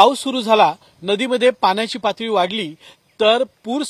पाऊस सुरू झाला नदीमध्ये पाण्याची पातळी वाढली तर पूर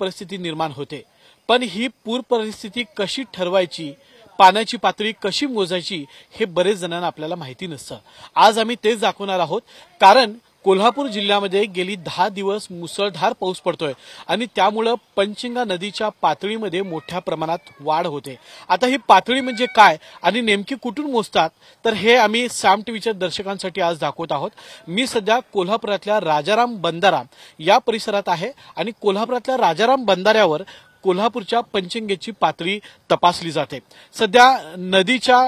परिस्थिती निर्माण होते पण ही पूर परिस्थिती कशी ठरवायची पाण्याची पातळी कशी मोजायची हे बरेच जणांना आपल्याला माहिती नसतं आज आम्ही तेच दाखवणार आहोत कारण कोल्हापूर जिल्ह्यामध्ये गेली दहा दिवस मुसळधार पाऊस पडतोय आणि त्यामुळं पंचिंगा नदीच्या पातळीमध्ये मोठ्या प्रमाणात वाढ होते आता ही पातळी म्हणजे काय आणि नेमकी कुठून मोजतात तर हे आम्ही साम टीव्हीच्या दर्शकांसाठी आज दाखवत आहोत मी सध्या कोल्हापुरातल्या राजाराम बंदारा या परिसरात आहे आणि कोल्हापुरातल्या राजाराम बंदाऱ्यावर कोल्हापूरच्या पंचिंगेची पातळी तपासली जाते सध्या नदीच्या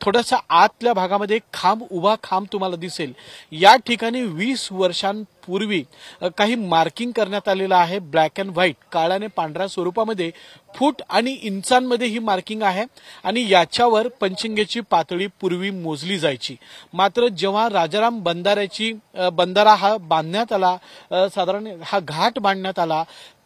थोडासा आतल्या भागामध्ये खांब उभा खांब तुम्हाला दिसेल या ठिकाणी वीस वर्षांपूर्वी काही मार्किंग करण्यात आलेलं आहे ब्लॅक अँड व्हाईट काळाने पांढऱ्या स्वरूपामध्ये फूट आणि इंचांमध्ये ही मार्किंग आहे आणि याच्यावर पंचिंगेची पातळी पूर्वी मोजली जायची मात्र जेव्हा राजाराम बंधाऱ्याची बंधारा हा बांधण्यात आला साधारण हा घाट बांधण्यात आला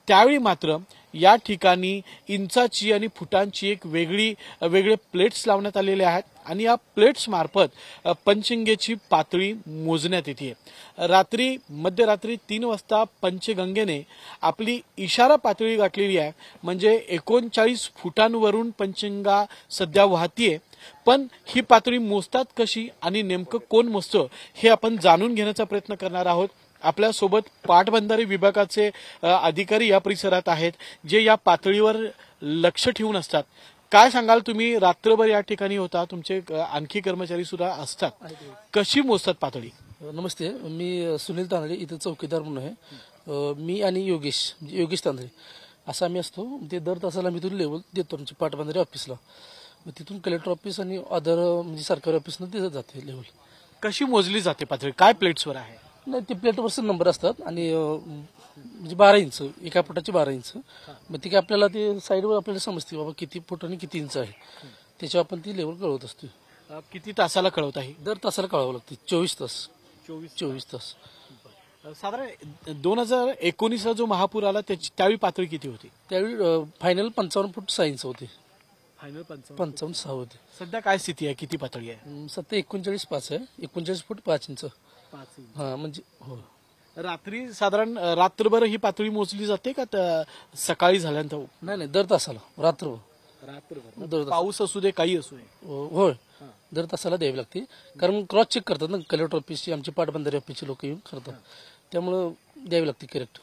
त्यावेळी मात्र या ठिकाणी इंचाची आणि फुटांची एक वेगळी वेगळे प्लेट्स लावण्यात आलेले आहेत आणि या प्लेट्स मार्फत पंचगंगेची पातळी मोजण्यात येते रात्री मध्यरात्री तीन वाजता पंचगंगेने आपली इशारा पातळी गाठलेली आहे म्हणजे एकोणचाळीस फुटांवरून पंचगंगा सध्या वाहतीये पण ही पातळी मोजतात कशी आणि नेमकं कोण मोजतं हे आपण जाणून घेण्याचा प्रयत्न करणार आहोत आपल्यासोबत पाटबंधारे विभागाचे अधिकारी या परिसरात आहेत जे या पातळीवर लक्ष ठेवून असतात काय सांगाल तुम्ही रात्रभर या ठिकाणी होता तुमचे आणखी कर्मचारी सुद्धा असतात कशी मोजतात पातळी नमस्ते मी सुनील तांदळे इथे चौकीदार म्हणून आहे मी आणि योगेश म्हणजे योगेश तांदळे असा आम्ही असतो ते दर तासाला मी तुम्ही लेवल देतो आमच्या पाटबंधारे ऑफिसला तिथून कलेक्टर ऑफिस आणि अदर म्हणजे सरकारी ऑफिसनं दिलं जाते लेवल कशी मोजली जाते पातळी काय प्लेट्सवर आहे नाही ते प्लेटवरच नंबर असतात आणि म्हणजे बारा इंच एका फुटाची बारा इंच मग ती काय आपल्याला ते साईडवर आपल्याला समजते बाबा किती फुट आणि किती इंच आहे त्याच्यावर आपण ती लेवल कळवत असतो किती तासाला कळवत आहे दर तासाला कळावं लागते चोवीस तास चोवीस चोवीस तास साधारण दोन हजार एकोणीस जो महापूर आला त्याची त्यावेळी पातळी किती होती त्यावेळी फायनल पंचावन्न फूट सहा इंच होते फायनल पंचावन्न सहा होते सध्या काय स्थिती आहे किती पातळी आहे सध्या एकोणचाळीस पाच आहे एकोणचाळीस फूट पाच इंच म्हणजे हो रात्री साधारण रात्रभर ही पातळी मोजली जाते का सकाळी झाल्यानंतर नाही नाही दर तासाला रात्र रात्रभर पाऊस असू दे काही असू दे हो- दर तासाला द्यावी लागते कारण क्रॉस चेक करतात ना कलेक्टर ऑफिसची आमची पाटबंधारे ऑफिसची लोक येऊन करतात त्यामुळं द्यावी लागते करेक्ट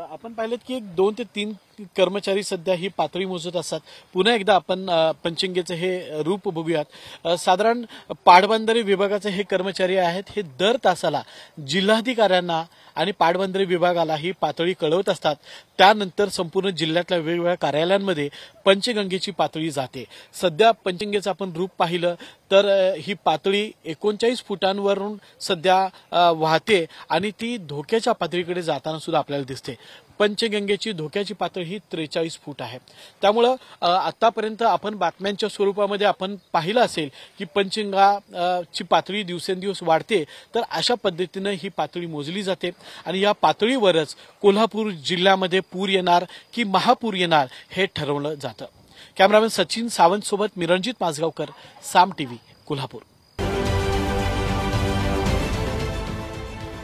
आपण पाहिलं की एक दोन ते तीन कर्मचारी सध्या ही पातळी मोजत असतात पुन्हा एकदा आपण पंचिंगेचं हे रूप बघूयात साधारण पाटबंधारे विभागाचे हे कर्मचारी आहेत हे दर तासाला जिल्हाधिकाऱ्यांना आणि पाटबंधारे विभागाला ही पातळी कळवत असतात त्यानंतर संपूर्ण जिल्ह्यातल्या वेगवेगळ्या कार्यालयांमध्ये पंचगंगेची पातळी जाते सध्या पंचगंगेचं आपण रूप पाहिलं तर ही पातळी एकोणचाळीस फुटांवरून सध्या वाहते आणि ती धोक्याच्या पातळीकडे जाताना सुद्धा आपल्याला दिसते पंचगंगेची धोक्याची पातळी ही त्रेचाळीस फूट आहे त्यामुळं आतापर्यंत आपण बातम्यांच्या स्वरूपामध्ये आपण पाहिलं असेल की पंचगंगाची पातळी दिवसेंदिवस वाढते तर अशा पद्धतीनं ही पातळी मोजली जाते आणि या पातळीवरच कोल्हापूर जिल्ह्यामध्ये पूर येणार की महापूर येणार हे ठरवलं जातं कॅमेरामॅन सचिन सावंत सोबत मिरणजित माजगावकर साम टीव्ही कोल्हापूर